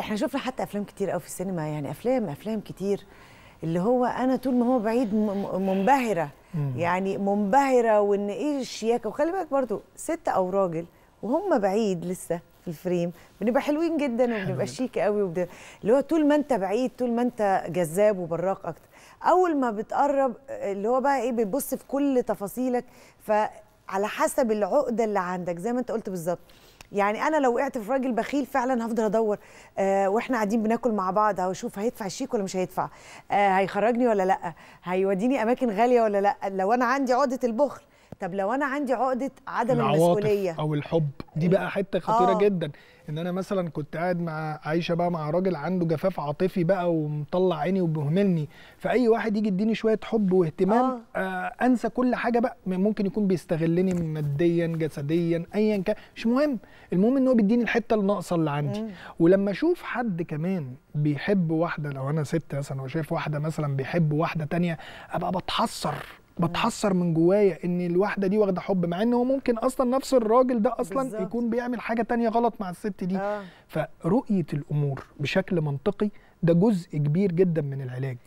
احنا شفنا حتى افلام كتير قوي في السينما يعني افلام افلام كتير اللي هو انا طول ما هو بعيد منبهره يعني منبهره وان ايه الشياكه وخلي بالك برضو ست او راجل وهم بعيد لسه في الفريم بنبقى حلوين جدا وبنبقى شيك قوي وبد... اللي هو طول ما انت بعيد طول ما انت جذاب وبراق اكتر اول ما بتقرب اللي هو بقى ايه بيبص في كل تفاصيلك فعلى حسب العقده اللي عندك زي ما انت قلت بالظبط يعني انا لو وقعت في راجل بخيل فعلا هفضل ادور آه واحنا قاعدين بناكل مع بعض هشوف هيدفع الشيك ولا مش هيدفع آه هيخرجني ولا لا هيوديني اماكن غاليه ولا لا لو انا عندي عقده البخل طب لو انا عندي عقده عدم المسؤوليه او الحب دي بقى حته خطيره آه. جدا ان انا مثلا كنت قاعد مع عايشه بقى مع راجل عنده جفاف عاطفي بقى ومطلع عيني وبيهملني فاي واحد يجي يديني شويه حب واهتمام آه. آه انسى كل حاجه بقى ممكن يكون بيستغلني ماديا جسديا ايا كان مش مهم المهم ان هو بيديني الحته الناقصه اللي عندي مم. ولما اشوف حد كمان بيحب واحده لو انا ست مثلا وشايف واحده مثلا بيحب واحده تانية ابقى بتحسر بتحسر من جوايا ان الواحده دي واخده حب مع ان هو ممكن اصلا نفس الراجل ده اصلا بالزبط. يكون بيعمل حاجه تانية غلط مع الست دي آه. فرؤيه الامور بشكل منطقي ده جزء كبير جدا من العلاج